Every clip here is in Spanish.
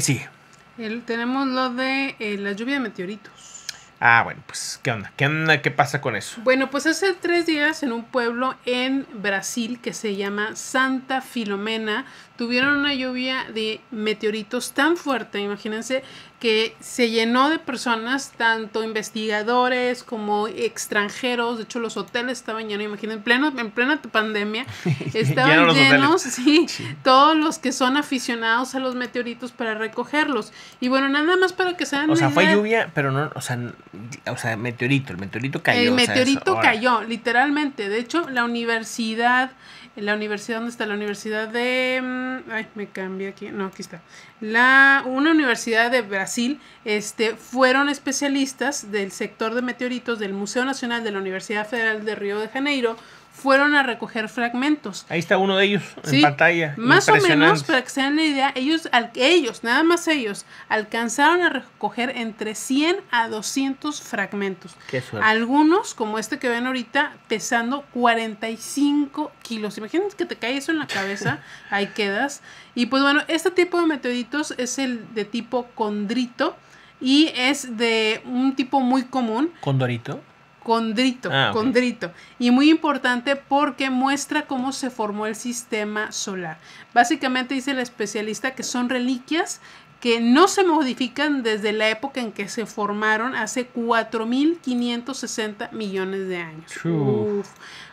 sí tenemos lo de eh, la lluvia de meteoritos. Ah, bueno, pues, ¿qué onda? ¿Qué pasa con eso? Bueno, pues hace tres días en un pueblo en Brasil que se llama Santa Filomena tuvieron una lluvia de meteoritos tan fuerte, imagínense, que se llenó de personas, tanto investigadores como extranjeros. De hecho, los hoteles estaban llenos, imagínense, en, pleno, en plena pandemia estaban llenos, sí, todos los que son aficionados a los meteoritos para recogerlos. Y bueno, nada más para que sean. O sea, fue lluvia, pero no, o sea, o sea, meteorito, el meteorito cayó. El meteorito cayó, literalmente. De hecho, la universidad, la universidad, ¿dónde está? La universidad de... Mm, ay, me cambié aquí. No, aquí está. La, una universidad de Brasil, este, fueron especialistas del sector de meteoritos del Museo Nacional de la Universidad Federal de Río de Janeiro, fueron a recoger fragmentos. Ahí está uno de ellos sí, en pantalla. Más o menos, para que se den la idea, ellos, ellos, nada más ellos, alcanzaron a recoger entre 100 a 200 fragmentos. Algunos, como este que ven ahorita, pesando 45 kilos. Imagínense que te cae eso en la cabeza, ahí quedas. Y pues bueno, este tipo de meteoritos es el de tipo condrito y es de un tipo muy común. ¿Condorito? Condrito, ah, condrito. Y muy importante porque muestra cómo se formó el sistema solar. Básicamente dice el especialista que son reliquias que no se modifican desde la época en que se formaron hace 4.560 millones de años.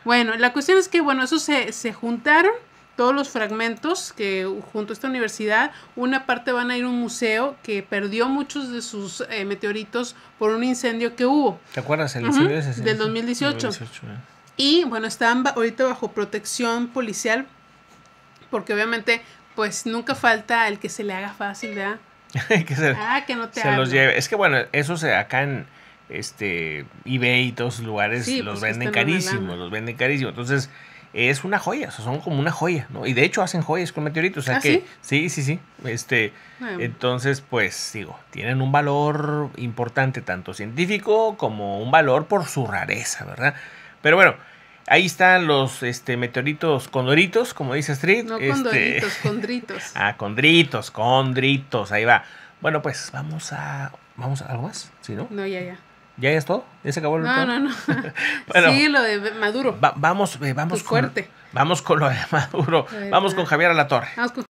Bueno, la cuestión es que, bueno, eso se, se juntaron todos los fragmentos que junto a esta universidad, una parte van a ir a un museo que perdió muchos de sus eh, meteoritos por un incendio que hubo. ¿Te acuerdas? El incendio Del 2018. Eh. Y bueno, están ahorita bajo protección policial porque obviamente pues nunca falta el que se le haga fácil, ¿verdad? ah, que no te se los lleve. Es que bueno, eso se acá en este eBay y todos lugares pues, los venden carísimos, los venden carísimos. Entonces, es una joya, son como una joya, ¿no? Y de hecho hacen joyas con meteoritos, o sea ¿Ah, que sí, sí, sí. Este, entonces, pues digo, tienen un valor importante tanto científico como un valor por su rareza, ¿verdad? Pero bueno, Ahí están los este, meteoritos condoritos, como dice Street. No este, condoritos, condritos. Ah, condritos, condritos, ahí va. Bueno, pues vamos a. ¿Vamos a algo más? ¿Sí, no? No, ya, ya. ¿Ya es todo? ¿Ya se acabó el No, no, no. sí, lo de Maduro. vamos, eh, vamos. con, fuerte. Vamos con lo de Maduro. Vamos con Javier a Vamos con